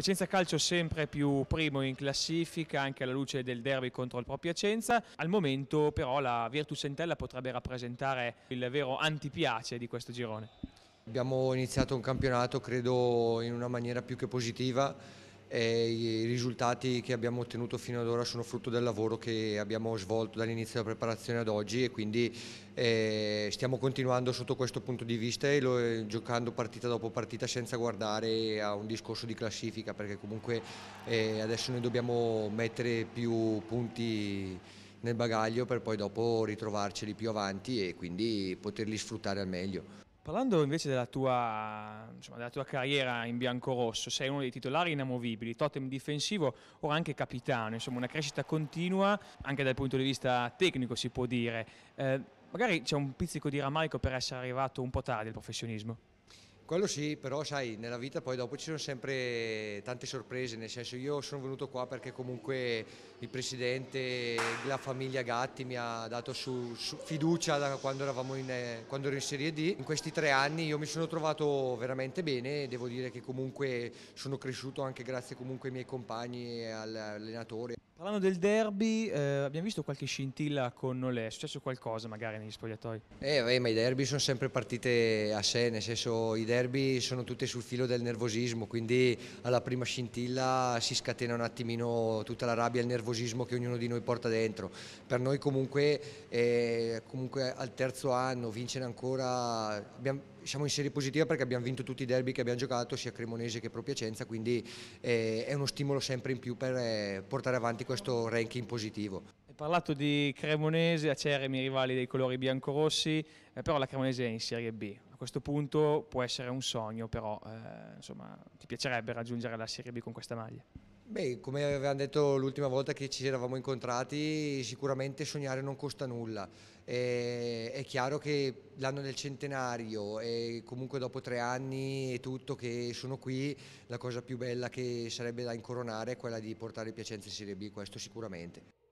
Vicenza Calcio sempre più primo in classifica anche alla luce del derby contro il proprio Piacenza. Al momento però la Virtus Entella potrebbe rappresentare il vero antipiace di questo girone. Abbiamo iniziato un campionato credo in una maniera più che positiva i risultati che abbiamo ottenuto fino ad ora sono frutto del lavoro che abbiamo svolto dall'inizio della preparazione ad oggi e quindi eh, stiamo continuando sotto questo punto di vista e lo, eh, giocando partita dopo partita senza guardare a un discorso di classifica perché comunque eh, adesso noi dobbiamo mettere più punti nel bagaglio per poi dopo ritrovarceli più avanti e quindi poterli sfruttare al meglio. Parlando invece della tua, insomma, della tua, carriera in biancorosso, sei uno dei titolari inamovibili, totem difensivo, ora anche capitano, insomma una crescita continua anche dal punto di vista tecnico si può dire. Eh, magari c'è un pizzico di rammarico per essere arrivato un po' tardi al professionismo? Quello sì, però sai, nella vita poi dopo ci sono sempre tante sorprese, nel senso io sono venuto qua perché comunque il presidente, la famiglia Gatti mi ha dato su, su fiducia da quando, in, quando ero in Serie D. In questi tre anni io mi sono trovato veramente bene, devo dire che comunque sono cresciuto anche grazie comunque ai miei compagni e all'allenatore. Parlando del derby, eh, abbiamo visto qualche scintilla con Nolè, è successo qualcosa magari negli spogliatoi? Eh, beh, ma i derby sono sempre partite a sé, nel senso i derby derby sono tutte sul filo del nervosismo, quindi alla prima scintilla si scatena un attimino tutta la rabbia e il nervosismo che ognuno di noi porta dentro. Per noi comunque, eh, comunque al terzo anno vincere ancora, abbiamo, siamo in serie positiva perché abbiamo vinto tutti i derby che abbiamo giocato, sia Cremonese che Pro Piacenza, quindi eh, è uno stimolo sempre in più per eh, portare avanti questo ranking positivo. Hai parlato di Cremonese, acerimi rivali dei colori biancorossi, eh, però la Cremonese è in Serie B, questo punto può essere un sogno, però eh, insomma, ti piacerebbe raggiungere la Serie B con questa maglia? Beh, come avevamo detto l'ultima volta che ci eravamo incontrati, sicuramente sognare non costa nulla. E, eh, è chiaro che l'anno del centenario e comunque dopo tre anni e tutto che sono qui, la cosa più bella che sarebbe da incoronare è quella di portare Piacenza in Serie B, questo sicuramente.